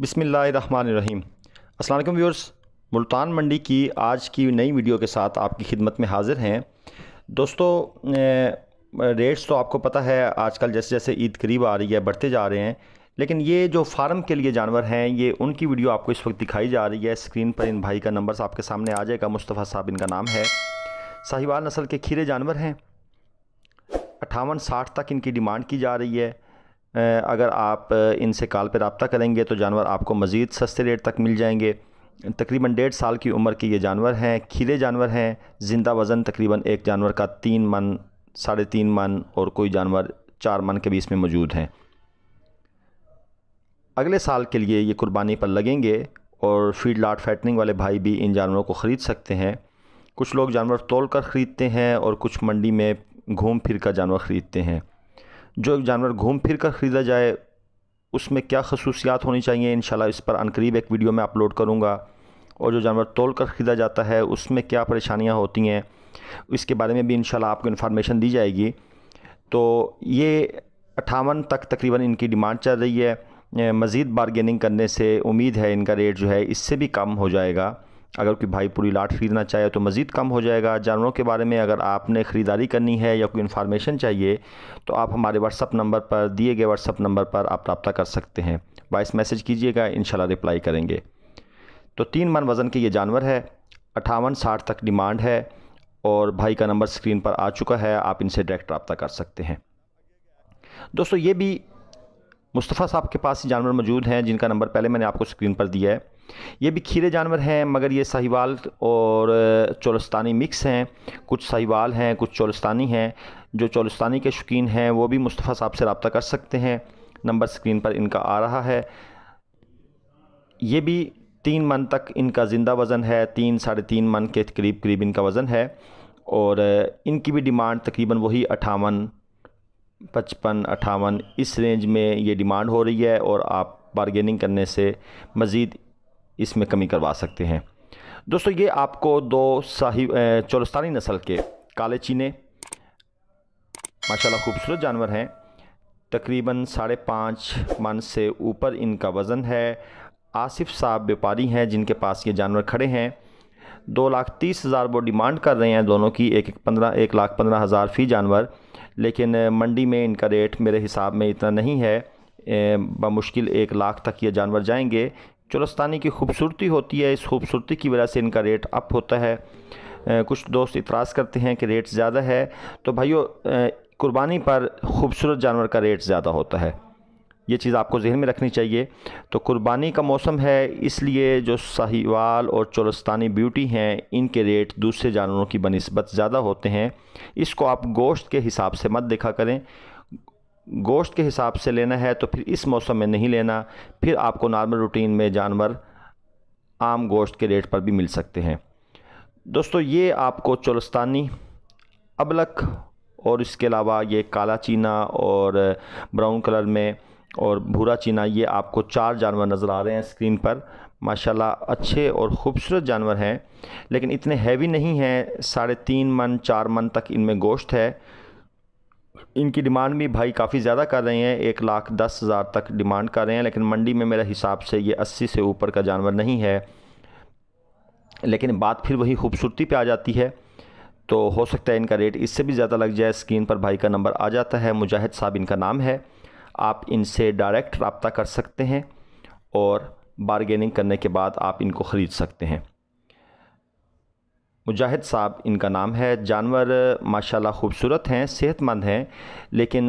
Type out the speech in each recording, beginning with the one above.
बिसमीम् अल्लाम व्यूअर्स मुल्तान मंडी की आज की नई वीडियो के साथ आपकी खिदमत में हाज़िर हैं दोस्तों रेट्स तो आपको पता है आजकल जैसे जैसे ईद करीब आ रही है बढ़ते जा रहे हैं लेकिन ये जो फार्म के लिए जानवर हैं ये उनकी वीडियो आपको इस वक्त दिखाई जा रही है स्क्रीन पर इन भाई का नंबर आपके सामने आ जाएगा मुस्तफ़ा साहब इनका नाम है साहिवाल नसल के खीरे जानवर हैं अट्ठावन साठ तक इनकी डिमांड की जा रही है अगर आप इनसे कॉल पर रबता करेंगे तो जानवर आपको मज़ीद सस्ते रेट तक मिल जाएंगे तकरीबन डेढ़ साल की उम्र के ये जानवर हैं खीरे जानवर हैं ज़िंदा वज़न तकरीबन एक जानवर का तीन मन साढ़े तीन मन और कोई जानवर चार मन के बीच में मौजूद हैं अगले साल के लिए ये कुर्बानी पर लगेंगे और फीड लाट फैटनिंग वाले भाई भी इन जानवरों को ख़रीद सकते हैं कुछ लोग जानवर तोल कर ख़रीदते हैं और कुछ मंडी में घूम फिर कर जानवर ख़रीदते हैं जो एक जानवर घूम फिर कर ख़रीदा जाए उसमें क्या खसूसियात होनी चाहिए इन इस पर अनकरीब एक वीडियो में अपलोड करूँगा और जो जानवर तोल कर ख़रीदा जाता है उसमें क्या परेशानियाँ होती हैं इसके बारे में भी इन आपको इन्फॉर्मेशन दी जाएगी तो ये अट्ठावन तक तकरीबन इनकी डिमांड चल रही है मज़ीद बारगेनिंग करने से उम्मीद है इनका रेट जो है इससे भी कम हो जाएगा अगर कोई भाई पूरी लाट ख़रीदना चाहे तो मज़ीद कम हो जाएगा जानवरों के बारे में अगर आपने ख़रीदारी करनी है या कोई इन्फॉर्मेशन चाहिए तो आप हमारे व्हाट्सअप नंबर पर दिए गए व्हाट्सअप नंबर पर आप रबता कर सकते हैं वॉइस मैसेज कीजिएगा इन रिप्लाई करेंगे तो तीन मन वज़न के ये जानवर है अट्ठावन साठ तक डिमांड है और भाई का नंबर स्क्रीन पर आ चुका है आप इनसे डायरेक्ट रबता कर सकते हैं दोस्तों ये भी मुस्तफ़ा साहब के पास जानवर मौजूद हैं जिनका नंबर पहले मैंने आपको स्क्रीन पर दिया है ये भी खीरे जानवर हैं मगर ये साहिवाल और चौलस्तानी मिक्स हैं कुछ साहिवाल हैं कुछ चौलस्तानी हैं जो चौलस्तानी के शौकीन हैं वो भी मुस्तफ़ा साहब से रबता कर सकते हैं नंबर स्क्रीन पर इनका आ रहा है ये भी तीन मन तक इनका ज़िंदा वज़न है तीन साढ़े तीन मन के करीब करीब इनका वज़न है और इनकी भी डिमांड तकरीबन वही अठावन पचपन अठावन इस रेंज में ये डिमांड हो रही है और आप बारगेनिंग करने से मज़ीद इसमें कमी करवा सकते हैं दोस्तों ये आपको दो शाही चौलस्तानी नस्ल के काले चीने माशाल्लाह खूबसूरत जानवर हैं तकरीबन साढ़े पाँच मन से ऊपर इनका वज़न है आसिफ साहब व्यापारी हैं जिनके पास ये जानवर खड़े हैं दो लाख तीस हज़ार वो डिमांड कर रहे हैं दोनों की एक एक पंद्रह एक लाख पंद्रह हज़ार फ़ी जानवर लेकिन मंडी में इनका रेट मेरे हिसाब में इतना नहीं है बमुश्किल एक लाख तक ये जानवर जाएंगे चुलस्तानी की खूबसूरती होती है इस खूबसूरती की वजह से इनका रेट अप होता है कुछ दोस्त इतराज़ करते हैं कि रेट ज़्यादा है तो भाइयों कुर्बानी पर खूबसूरत जानवर का रेट ज़्यादा होता है ये चीज़ आपको जहन में रखनी चाहिए तो कुर्बानी का मौसम है इसलिए जो साहिवाल और चोलस्तानी ब्यूटी हैं इनके रेट दूसरे जानवरों की बनस्बत ज़्यादा होते हैं इसको आप गोश्त के हिसाब से मत देखा करें गोश्त के हिसाब से लेना है तो फिर इस मौसम में नहीं लेना फिर आपको नॉर्मल रूटीन में जानवर आम गोश्त के रेट पर भी मिल सकते हैं दोस्तों ये आपको चोलस्तानी अबलक और इसके अलावा ये काला चीना और ब्राउन कलर में और भूरा चीना ये आपको चार जानवर नज़र आ रहे हैं स्क्रीन पर माशाल्लाह अच्छे और ख़ूबसूरत जानवर हैं लेकिन इतने हैवी नहीं हैं साढ़े तीन मन चार मन तक इनमें गोश्त है इनकी डिमांड भी भाई काफ़ी ज़्यादा कर रहे हैं एक लाख दस हज़ार तक डिमांड कर रहे हैं लेकिन मंडी में मेरे हिसाब से ये अस्सी से ऊपर का जानवर नहीं है लेकिन बात फिर वही खूबसूरती पे आ जाती है तो हो सकता है इनका रेट इससे भी ज़्यादा लग जाए स्क्रीन पर भाई का नंबर आ जाता है मुजाहिद साहब इनका नाम है आप इनसे डायरेक्ट रबता कर सकते हैं और बारगेनिंग करने के बाद आप इनको ख़रीद सकते हैं मुजाहिद साहब इनका नाम है जानवर माशाल्लाह खूबसूरत हैं सेहतमंद हैं लेकिन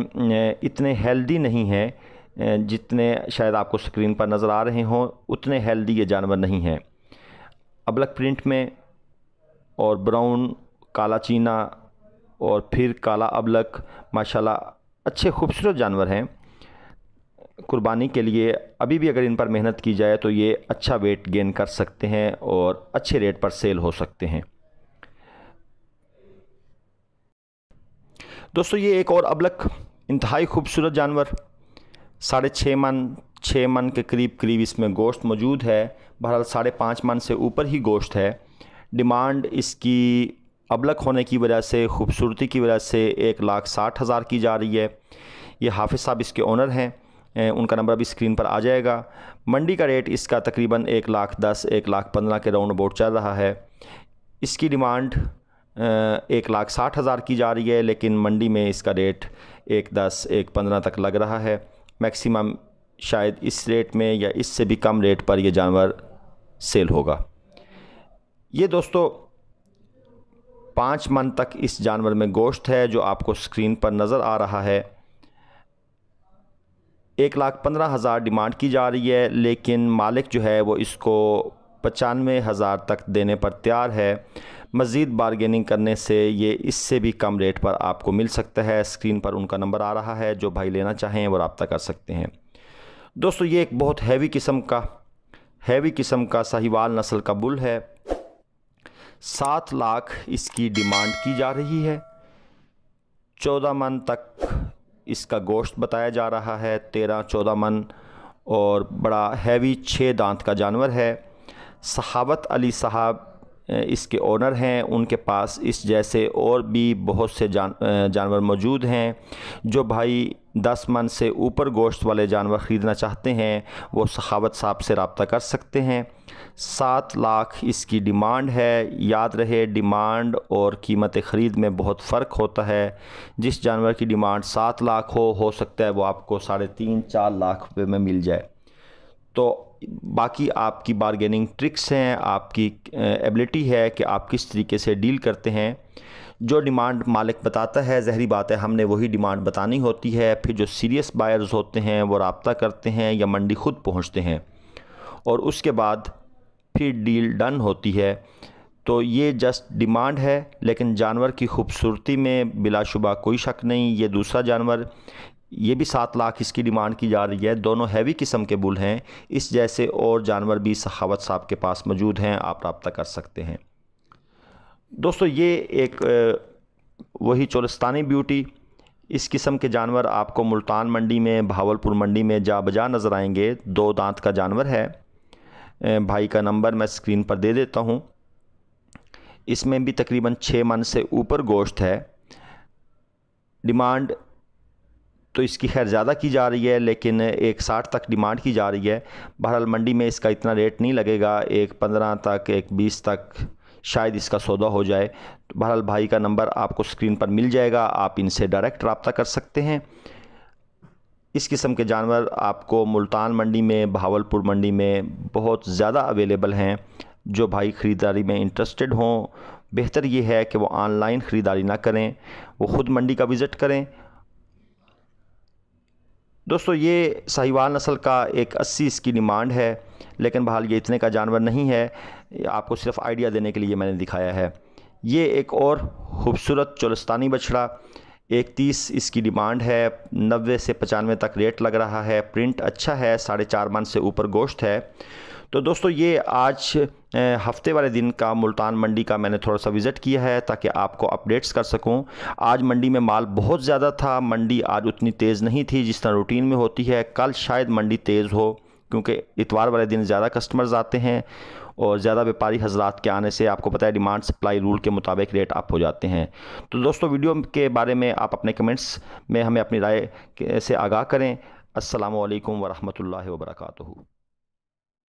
इतने हेल्दी नहीं हैं जितने शायद आपको स्क्रीन पर नज़र आ रहे हों उतने हेल्दी ये जानवर नहीं हैं अबलक प्रिंट में और ब्राउन काला चीना और फिर काला अबलक माशाल्लाह अच्छे खूबसूरत जानवर हैं कुर्बानी के लिए अभी भी अगर इन पर मेहनत की जाए तो ये अच्छा वेट गेन कर सकते हैं और अच्छे रेट पर सेल हो सकते हैं दोस्तों ये एक और अबलक इंतहाई खूबसूरत जानवर साढ़े छः मन छः मन के करीब करीब इसमें गोश्त मौजूद है बहरहाल साढ़े पाँच मन से ऊपर ही गोश्त है डिमांड इसकी अबलक होने की वजह से खूबसूरती की वजह से एक लाख साठ हज़ार की जा रही है ये हाफिज़ साहब इसके ओनर हैं उनका नंबर अभी स्क्रीन पर आ जाएगा मंडी का रेट इसका तकरीबन एक लाख दस एक लाख पंद्रह के राउंड अबाउट चल रहा है इसकी डिमांड एक लाख साठ हज़ार की जा रही है लेकिन मंडी में इसका रेट एक दस एक पंद्रह तक लग रहा है मैक्सिमम शायद इस रेट में या इससे भी कम रेट पर यह जानवर सेल होगा ये दोस्तों पाँच मन तक इस जानवर में गोश्त है जो आपको स्क्रीन पर नज़र आ रहा है एक लाख पंद्रह हज़ार डिमांड की जा रही है लेकिन मालिक जो है वो इसको पचानवे हज़ार तक देने पर तैयार है मज़ीद बारगेनिंग करने से ये इससे भी कम रेट पर आपको मिल सकता है स्क्रीन पर उनका नंबर आ रहा है जो भाई लेना चाहें वो रबता कर सकते हैं दोस्तों ये एक बहुत हैवी किस्म का हैवी किस्म का साहिवाल नस्ल का बुल है सात लाख इसकी डिमांड की जा रही है चौदह मन तक इसका गोश्त बताया जा रहा है तेरह चौदह मन और बड़ा हैवी छः दांत का जानवर है सहावत अली साहब इसके ओनर हैं उनके पास इस जैसे और भी बहुत से जान जानवर मौजूद हैं जो भाई दस मन से ऊपर गोश्त वाले जानवर ख़रीदना चाहते हैं वो सखावत साहब से रबता कर सकते हैं सात लाख इसकी डिमांड है याद रहे डिमांड और कीमत ख़रीद में बहुत फ़र्क होता है जिस जानवर की डिमांड सात लाख हो हो सकता है वो आपको साढ़े तीन चार लाख रुपये में मिल जाए तो बाकी आपकी बारगेनिंग ट्रिक्स हैं आपकी एबिलिटी है कि आप किस तरीके से डील करते हैं जो डिमांड मालिक बताता है जहरी बात है हमने वही डिमांड बतानी होती है फिर जो सीरियस बायर्स होते हैं वो रबता करते हैं या मंडी ख़ुद पहुंचते हैं और उसके बाद फिर डील डन होती है तो ये जस्ट डिमांड है लेकिन जानवर की खूबसूरती में बिलाशुबा कोई शक नहीं ये दूसरा जानवर ये भी सात लाख इसकी डिमांड की जा रही है दोनों हैवी किस्म के बुल हैं इस जैसे और जानवर भी सहावत साहब के पास मौजूद हैं आप रबता कर सकते हैं दोस्तों ये एक वही चोलस्तानी ब्यूटी इस किस्म के जानवर आपको मुल्तान मंडी में भावलपुर मंडी में जा बजा नज़र आएंगे दो दांत का जानवर है भाई का नंबर मैं स्क्रीन पर दे देता हूँ इसमें भी तकरीबन छः मन से ऊपर गोश्त है डिमांड तो इसकी खैर ज़्यादा की जा रही है लेकिन एक साठ तक डिमांड की जा रही है बहरहाल मंडी में इसका इतना रेट नहीं लगेगा एक पंद्रह तक एक बीस तक शायद इसका सौदा हो जाए तो बहरहाल भाई का नंबर आपको स्क्रीन पर मिल जाएगा आप इनसे डायरेक्ट रबता कर सकते हैं इस किस्म के जानवर आपको मुल्तान मंडी में भावलपुर मंडी में बहुत ज़्यादा अवेलेबल हैं जो भाई ख़रीदारी में इंटरेस्टेड हों बेहतर ये है कि वो ऑनलाइन ख़रीदारी ना करें वो ख़ुद मंडी का विज़िट करें दोस्तों ये साहिवाल नस्ल का एक अस्सी इसकी डिमांड है लेकिन बहाल ये इतने का जानवर नहीं है आपको सिर्फ आइडिया देने के लिए मैंने दिखाया है ये एक और खूबसूरत चौलस्तानी बछड़ा एक तीस इसकी डिमांड है नब्बे से पचानवे तक रेट लग रहा है प्रिंट अच्छा है साढ़े चार मन से ऊपर गोश्त है तो दोस्तों ये आज हफ्ते वाले दिन का मुल्तान मंडी का मैंने थोड़ा सा विज़िट किया है ताकि आपको अपडेट्स कर सकूं आज मंडी में माल बहुत ज़्यादा था मंडी आज उतनी तेज़ नहीं थी जिस तरह रूटीन में होती है कल शायद मंडी तेज़ हो क्योंकि इतवार वाले दिन ज़्यादा कस्टमर्स आते हैं और ज़्यादा व्यापारी हजरात के आने से आपको पता है डिमांड सप्लाई रूल के मुताबिक रेट अप हो जाते हैं तो दोस्तों वीडियो के बारे में आप अपने कमेंट्स में हमें अपनी राय से आगाह करें असलकम वरहमल वर्का